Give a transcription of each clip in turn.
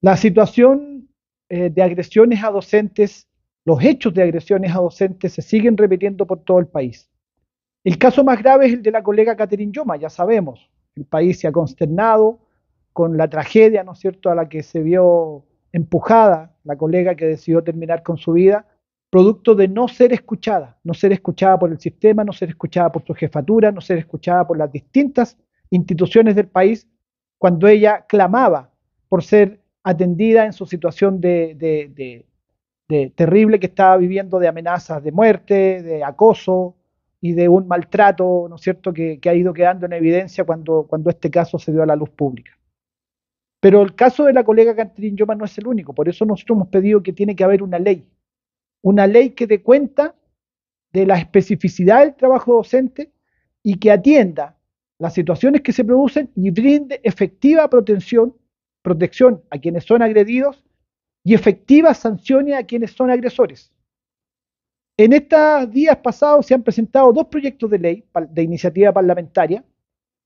La situación eh, de agresiones a docentes, los hechos de agresiones a docentes se siguen repitiendo por todo el país. El caso más grave es el de la colega catherine Yoma, ya sabemos. El país se ha consternado con la tragedia, ¿no es cierto?, a la que se vio empujada la colega que decidió terminar con su vida, producto de no ser escuchada, no ser escuchada por el sistema, no ser escuchada por su jefatura, no ser escuchada por las distintas instituciones del país, cuando ella clamaba por ser atendida en su situación de, terrible que estaba viviendo de amenazas de muerte, de acoso y de un maltrato, ¿no es cierto?, que, ha ido quedando en evidencia cuando, cuando este caso se dio a la luz pública. Pero el caso de la colega Catherine Yoma no es el único, por eso nosotros hemos pedido que tiene que haber una ley, una ley que dé cuenta de la especificidad del trabajo docente y que atienda las situaciones que se producen y brinde efectiva protección protección a quienes son agredidos y efectivas sanciones a quienes son agresores. En estos días pasados se han presentado dos proyectos de ley de iniciativa parlamentaria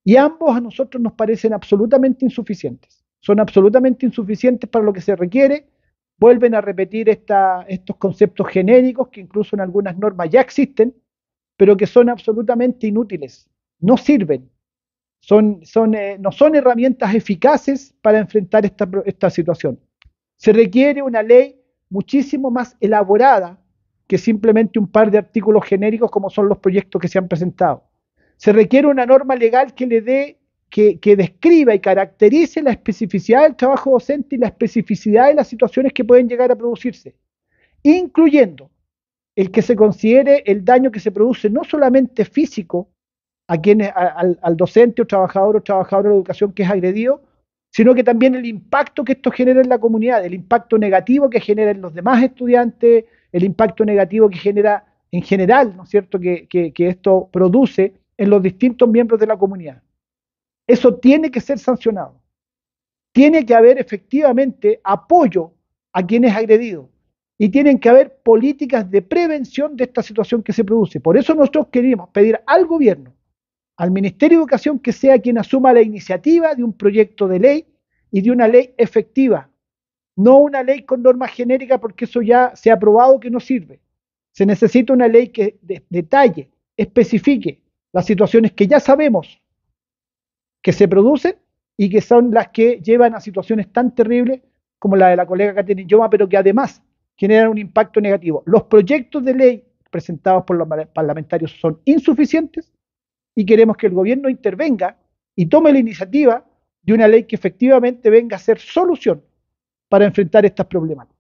y ambos a nosotros nos parecen absolutamente insuficientes. Son absolutamente insuficientes para lo que se requiere. Vuelven a repetir estos conceptos genéricos que incluso en algunas normas ya existen, pero que son absolutamente inútiles. No sirven, son, eh, no son herramientas eficaces para enfrentar esta, situación. Se requiere una ley muchísimo más elaborada que simplemente un par de artículos genéricos como son los proyectos que se han presentado. Se requiere una norma legal que le dé, que describa y caracterice la especificidad del trabajo docente y la especificidad de las situaciones que pueden llegar a producirse, incluyendo el que se considere el daño que se produce no solamente físico, a al, docente o trabajador o trabajadora de educación que es agredido, sino que también el impacto que esto genera en la comunidad, el impacto negativo que genera en los demás estudiantes, el impacto negativo que genera en general, ¿no es cierto?, que, esto produce en los distintos miembros de la comunidad. Eso tiene que ser sancionado. Tiene que haber efectivamente apoyo a quienes es agredido y tienen que haber políticas de prevención de esta situación que se produce. Por eso nosotros queremos pedir al gobierno al Ministerio de Educación que sea quien asuma la iniciativa de un proyecto de ley y de una ley efectiva, no una ley con normas genérica porque eso ya se ha aprobado que no sirve. Se necesita una ley que detalle, especifique las situaciones que ya sabemos que se producen y que son las que llevan a situaciones tan terribles como la de la colega Catherine Yoma, pero que además generan un impacto negativo. Los proyectos de ley presentados por los parlamentarios son insuficientes y queremos que el gobierno intervenga y tome la iniciativa de una ley que efectivamente venga a ser solución para enfrentar estas problemáticas.